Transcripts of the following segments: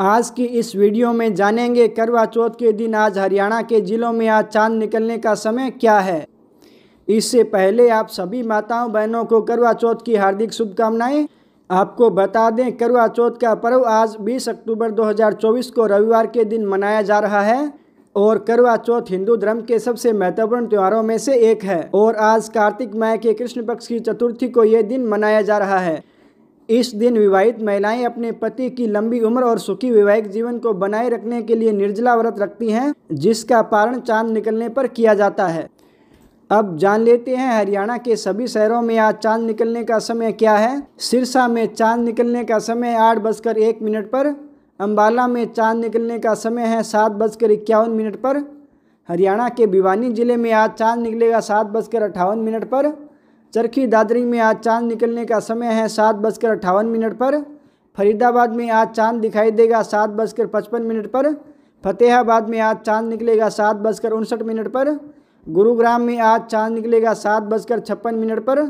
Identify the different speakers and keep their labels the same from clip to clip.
Speaker 1: आज की इस वीडियो में जानेंगे करवा चौथ के दिन आज हरियाणा के ज़िलों में आज चांद निकलने का समय क्या है इससे पहले आप सभी माताओं बहनों को करवा चौथ की हार्दिक शुभकामनाएं आपको बता दें करवा चौथ का पर्व आज 20 अक्टूबर 2024 को रविवार के दिन मनाया जा रहा है और करवा चौथ हिंदू धर्म के सबसे महत्वपूर्ण त्योहारों में से एक है और आज कार्तिक माह के कृष्ण पक्ष की चतुर्थी को ये दिन मनाया जा रहा है इस दिन विवाहित महिलाएं अपने पति की लंबी उम्र और सुखी वैवाहिक जीवन को बनाए रखने के लिए निर्जला व्रत रखती हैं जिसका पारण चांद निकलने पर किया जाता है अब जान लेते हैं हरियाणा के सभी शहरों में आज चांद निकलने का समय क्या है सिरसा में चांद निकलने का समय आठ बजकर एक मिनट पर अम्बाला में चांद निकलने का समय है सात बजकर इक्यावन मिनट पर हरियाणा के भिवानी जिले में आज चांद निकलेगा सात बजकर अट्ठावन मिनट पर चरखी दादरी में आज चांद निकलने का समय है सात बजकर अट्ठावन मिनट पर फरीदाबाद में आज चांद दिखाई देगा सात बजकर पचपन मिनट पर फतेहाबाद में आज चांद निकलेगा सात बजकर उनसठ मिनट पर गुरुग्राम में आज चांद निकलेगा सात बजकर छप्पन मिनट पर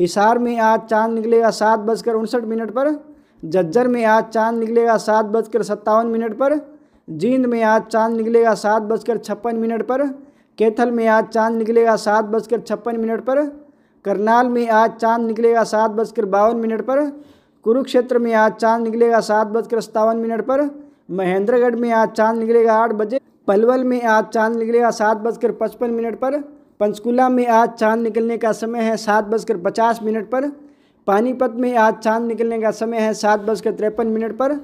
Speaker 1: हिसार में आज चांद निकलेगा सात बजकर उनसठ मिनट पर जज्जर में आज चांद निकलेगा सात बजकर सत्तावन मिनट पर जींद में आज चांद निकलेगा सात बजकर छप्पन मिनट पर कैथल में आज चांद निकलेगा सात बजकर छप्पन मिनट पर करनाल में आज चांद निकलेगा सात बजकर बावन मिनट पर कुरुक्षेत्र में आज चांद निकलेगा सात बजकर सत्तावन मिनट पर महेंद्रगढ़ में आज चांद निकलेगा आठ बजे पलवल में आज चांद निकलेगा सात बजकर पचपन मिनट पर पंचकुला में आज चांद निकलने का समय है सात बजकर पचास मिनट पर पानीपत में आज चांद निकलने का समय है सात बजकर तिरपन मिनट पर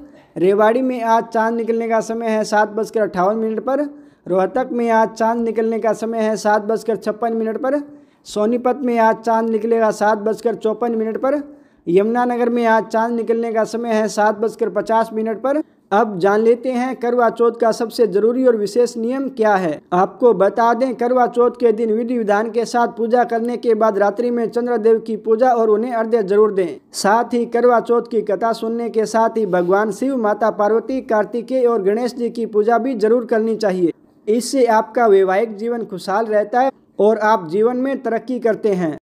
Speaker 1: रेवाड़ी में आज चांद निकलने का समय है सात बजकर अट्ठावन मिनट पर रोहतक में आज चांद निकलने का समय है सात बजकर छप्पन मिनट पर सोनीपत में आज चांद निकलेगा सात बजकर चौपन मिनट पर यमुनानगर में आज चांद निकलने का समय है सात बजकर पचास मिनट पर अब जान लेते हैं करवा चौथ का सबसे जरूरी और विशेष नियम क्या है आपको बता दें करवा चौथ के दिन विधि विधान के साथ पूजा करने के बाद रात्रि में चंद्रदेव की पूजा और उन्हें अर्ध्य जरूर दें साथ ही करवा चौथ की कथा सुनने के साथ ही भगवान शिव माता पार्वती कार्तिकेय और गणेश जी की पूजा भी जरूर करनी चाहिए इससे आपका वैवाहिक जीवन खुशहाल रहता है और आप जीवन में तरक्की करते हैं